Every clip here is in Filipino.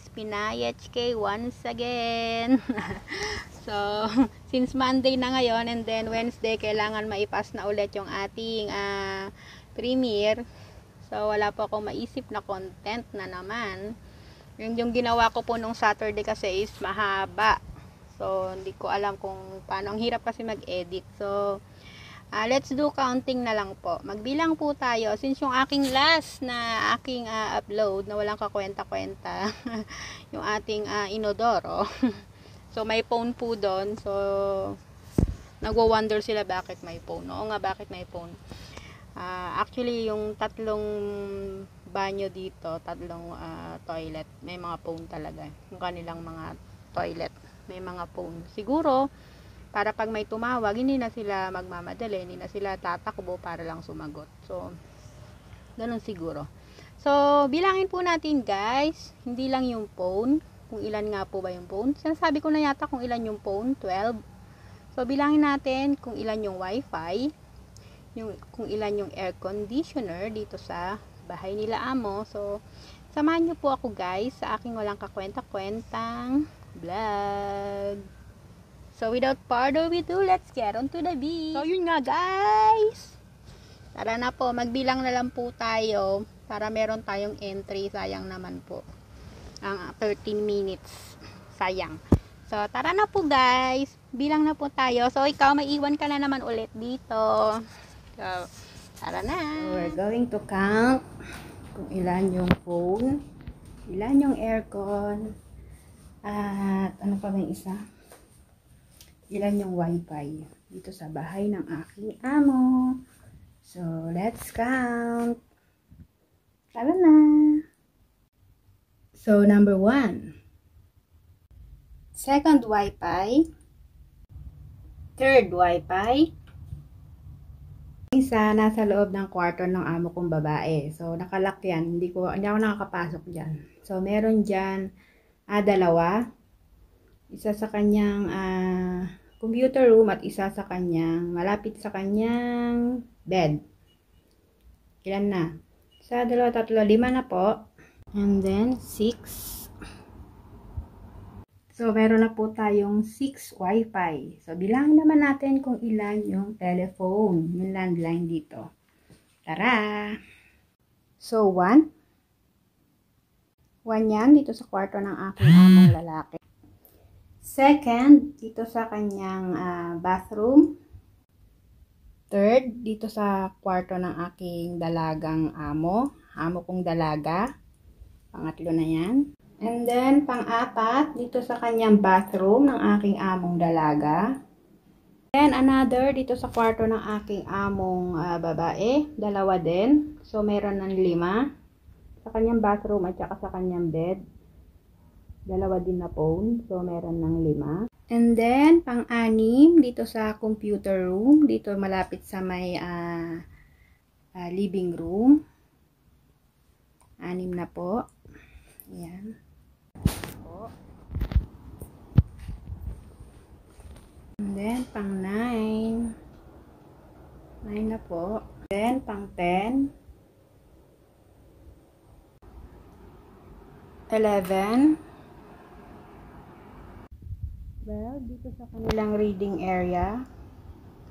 Pinay HK once again. so, since Monday na ngayon and then Wednesday, kailangan maipas na ulit yung ating uh, premiere. So, wala po akong maisip na content na naman. Yung, yung ginawa ko po nung Saturday kasi is mahaba. So, hindi ko alam kung paano. Ang hirap kasi mag-edit. So, Uh, let's do counting na lang po. Magbilang po tayo. Since yung aking last na aking uh, upload na walang kakwenta-kwenta, yung ating uh, inodoro. so, may phone po doon. So, nagwo-wonder sila bakit may phone. Oo nga, bakit may phone. Uh, actually, yung tatlong banyo dito, tatlong uh, toilet, may mga phone talaga. Yung kanilang mga toilet, may mga phone. Siguro, para pag may tumawag, hindi na sila magmamadali, hindi na sila tatakbo para lang sumagot. So, ganun siguro. So, bilangin po natin guys, hindi lang yung phone, kung ilan nga po ba yung phone. Sinasabi ko na yata kung ilan yung phone, 12. So, bilangin natin kung ilan yung wifi, yung, kung ilan yung air conditioner dito sa bahay nila amo. So, samahan nyo po ako guys sa aking walang kakwenta-kwentang vlog. So without further ado, let's get on to the beach. So yun nga guys. Tara na po, magbilang na lang po tayo para meron tayong entry. Sayang naman po. Ang 13 ah, minutes. Sayang. So tara na po guys. Bilang na po tayo. So ikaw, maiwan ka na naman ulit dito. So, tara na. So, we're going to count kung ilan yung phone, ilan yung aircon, at ano pa ba isa? ilan yung wifi dito sa bahay ng aking amo. So, let's count. Tara na! So, number one. Second wifi. Third wifi. Isa, nasa loob ng kwarto ng amo kong babae. So, nakalock yan. Hindi, ko, hindi ako nakakapasok dyan. So, meron dyan ah, dalawa. Isa sa kanyang ah, computer room at isa sa kanyang, malapit sa kanyang bed. Ilan na? Sa dalawa, tatlo, lima na po. And then, six. So, meron na po tayong six wifi. So, bilangin naman natin kung ilan yung telephone, yung landline dito. Tara! So, one. One yan dito sa kwarto ng aking among lalaki. Second, dito sa kanyang uh, bathroom. Third, dito sa kwarto ng aking dalagang amo. Amo kong dalaga. Pangatlo na yan. And then, pang-apat, dito sa kanyang bathroom ng aking among dalaga. Then, another, dito sa kwarto ng aking among uh, babae. Dalawa din. So, meron ng lima. Sa kanyang bathroom at saka sa kanyang bed dalawa din na phone. So, meron ng lima. And then, pang-anim, dito sa computer room. Dito malapit sa may uh, uh, living room. Anim na po. Ayan. And then, pang 9. 9 na po. then, pang 10. 11. Well, dito sa kanilang reading area.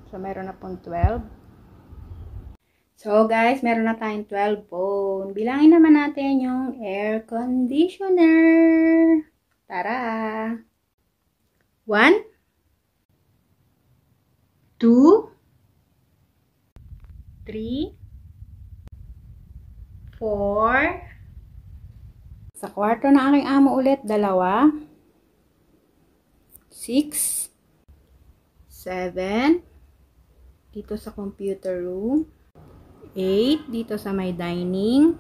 So, meron na pong 12. So, guys, meron na tayong 12 phone. Bilangin naman natin yung air conditioner. Tara! 1 2 3 4 Sa kwarto na aking amo ulit, dalawa. 6, 7, dito sa computer room, 8, dito sa my dining,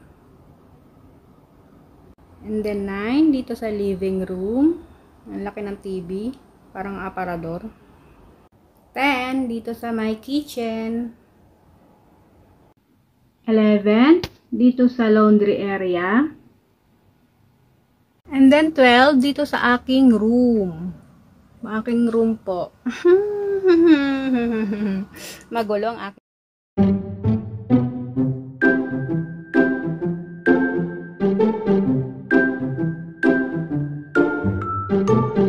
and then 9, dito sa living room, ang laki ng TV, parang aparador, 10, dito sa my kitchen, 11, dito sa laundry area, And then 12 dito sa aking room. Maaking room po. Magulo ang aking Thank you.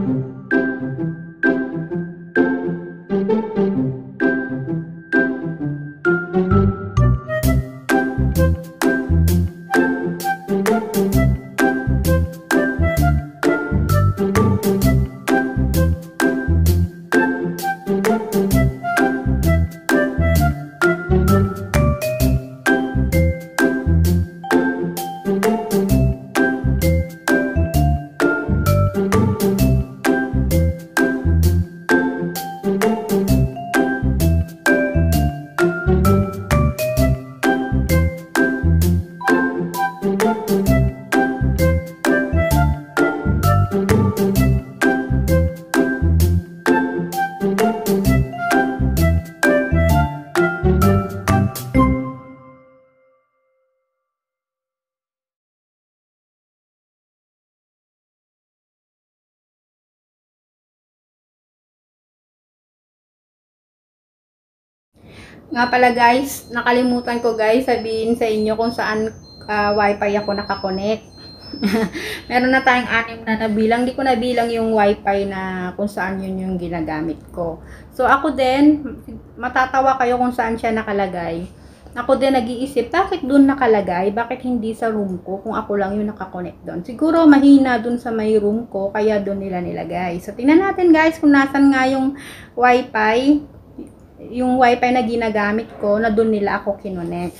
Nga pala guys, nakalimutan ko guys sabihin sa inyo kung saan uh, wifi ako nakakonect. Meron na tayong anim na nabilang. Hindi ko nabilang yung wifi na kung saan yun yung ginagamit ko. So ako din, matatawa kayo kung saan siya nakalagay. Ako din nag-iisip, bakit doon nakalagay? Bakit hindi sa room ko kung ako lang yung nakakonect doon? Siguro mahina doon sa may room ko, kaya doon nila nilagay. So tingnan natin guys kung nasan nga yung wifi yung wifi na ginagamit ko, na doon nila ako kinonect.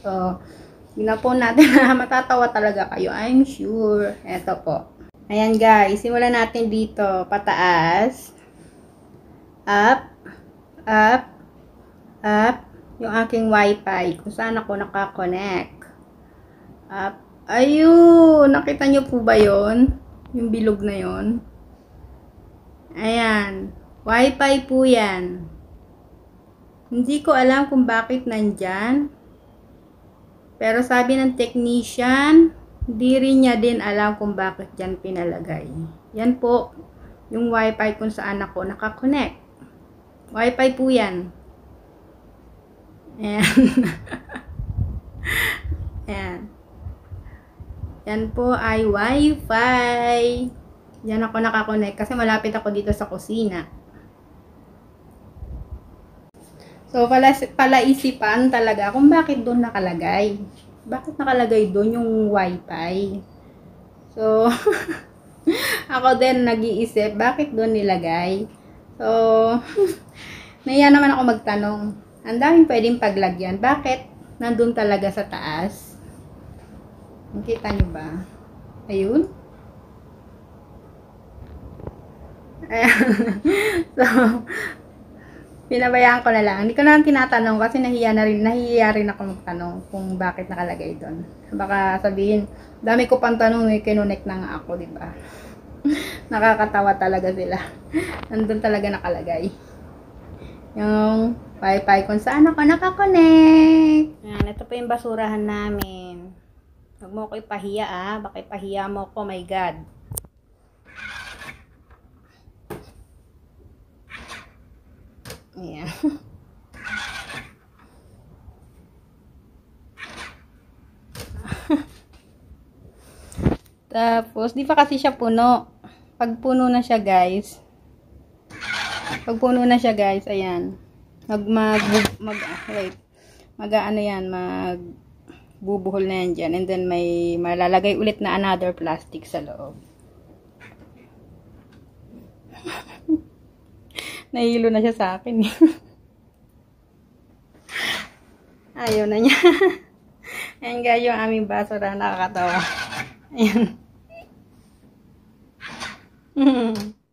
So, yun po natin na matatawa talaga kayo. I'm sure. Eto po. Ayan guys, simulan natin dito. Pataas. Up. Up. Up. Yung aking wifi. Kung saan ako nakakonect. Up. Ayun! Nakita nyo po ba yon Yung bilog na yon Ayan. Wifi po yan. Hindi ko alam kung bakit nandyan. Pero sabi ng technician, hindi rin niya din alam kung bakit dyan pinalagay. Yan po yung wifi kung saan ako nakakonect. Wifi po yan. Ayan. Ayan. Yan po ay wifi. Yan ako nakakonect kasi malapit ako dito sa kusina. So, pala, palaisipan talaga kung bakit doon nakalagay. Bakit nakalagay doon yung wifi? So, ako din nag-iisip, bakit doon nilagay? So, naiya naman ako magtanong. Ang daming pwedeng paglagyan. Bakit nandun talaga sa taas? Nakita nyo ba? Ayun. so, Pinabayaan ko na lang. Hindi ko na lang tinatanong kasi nahiya na rin, nahiya rin ako magtanong kung bakit nakalagay doon. Baka sabihin, dami ko pang tanong eh, kinunek na nga ako, di ba? Nakakatawa talaga sila. Nandun talaga nakalagay. Yung wifi kung saan ako nakakonek. Yan, ito pa yung basurahan namin. Huwag mo ko ipahiya ah. Baka ipahiya mo ko, my God. Yeah. Tapos, di pa kasi siya puno. Pag puno na siya, guys. Pag puno na siya, guys, ayan. Mag, mag, mag, ah, wait. Mag, ano yan, mag, bubuhol na yan dyan. And then, may malalagay ulit na another plastic sa loob. Nahilo na siya sa akin. Ayaw na niya. Ayan guys, yung aming basura. Nakakatawa. Ayan.